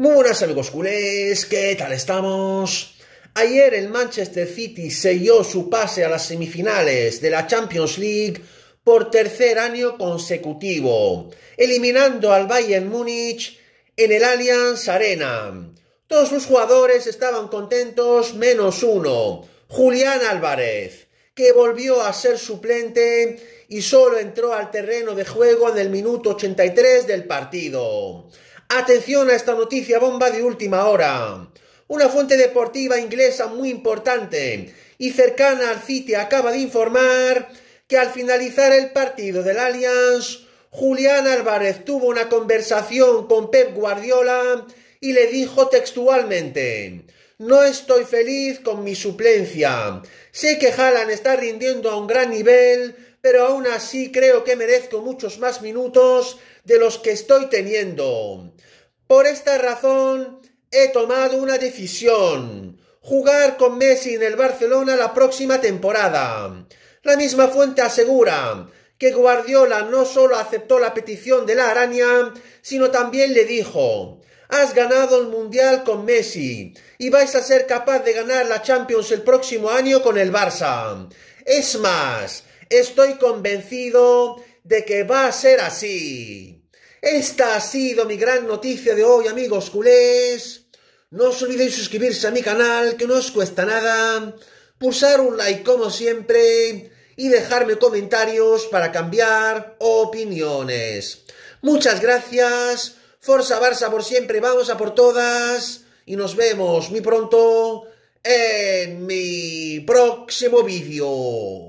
Buenas amigos culés, ¿qué tal estamos? Ayer el Manchester City selló su pase a las semifinales de la Champions League por tercer año consecutivo, eliminando al Bayern Múnich en el Allianz Arena. Todos los jugadores estaban contentos menos uno, Julián Álvarez, que volvió a ser suplente y solo entró al terreno de juego en el minuto 83 del partido. Atención a esta noticia bomba de última hora. Una fuente deportiva inglesa muy importante y cercana al City acaba de informar que al finalizar el partido del Allianz, Julián Álvarez tuvo una conversación con Pep Guardiola y le dijo textualmente No estoy feliz con mi suplencia. Sé que Haaland está rindiendo a un gran nivel, pero aún así creo que merezco muchos más minutos de los que estoy teniendo. Por esta razón he tomado una decisión. Jugar con Messi en el Barcelona la próxima temporada. La misma fuente asegura que Guardiola no solo aceptó la petición de la araña, sino también le dijo Has ganado el Mundial con Messi y vais a ser capaz de ganar la Champions el próximo año con el Barça. Es más, Estoy convencido de que va a ser así. Esta ha sido mi gran noticia de hoy, amigos culés. No os olvidéis suscribirse a mi canal, que no os cuesta nada. Pulsar un like como siempre y dejarme comentarios para cambiar opiniones. Muchas gracias. Forza Barça por siempre, vamos a por todas y nos vemos muy pronto en mi próximo vídeo.